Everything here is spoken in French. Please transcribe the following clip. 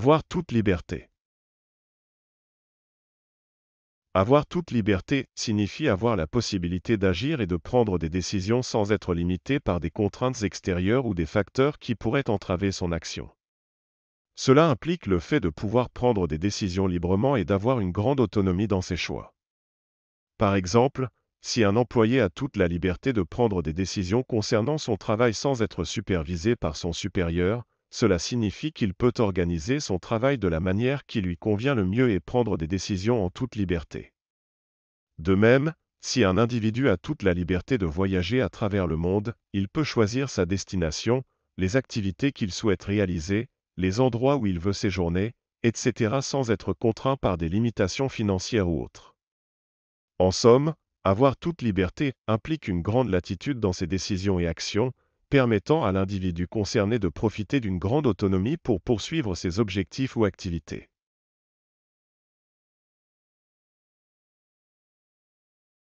Avoir toute liberté. Avoir toute liberté signifie avoir la possibilité d'agir et de prendre des décisions sans être limité par des contraintes extérieures ou des facteurs qui pourraient entraver son action. Cela implique le fait de pouvoir prendre des décisions librement et d'avoir une grande autonomie dans ses choix. Par exemple, si un employé a toute la liberté de prendre des décisions concernant son travail sans être supervisé par son supérieur, cela signifie qu'il peut organiser son travail de la manière qui lui convient le mieux et prendre des décisions en toute liberté. De même, si un individu a toute la liberté de voyager à travers le monde, il peut choisir sa destination, les activités qu'il souhaite réaliser, les endroits où il veut séjourner, etc. sans être contraint par des limitations financières ou autres. En somme, avoir toute liberté implique une grande latitude dans ses décisions et actions, permettant à l'individu concerné de profiter d'une grande autonomie pour poursuivre ses objectifs ou activités.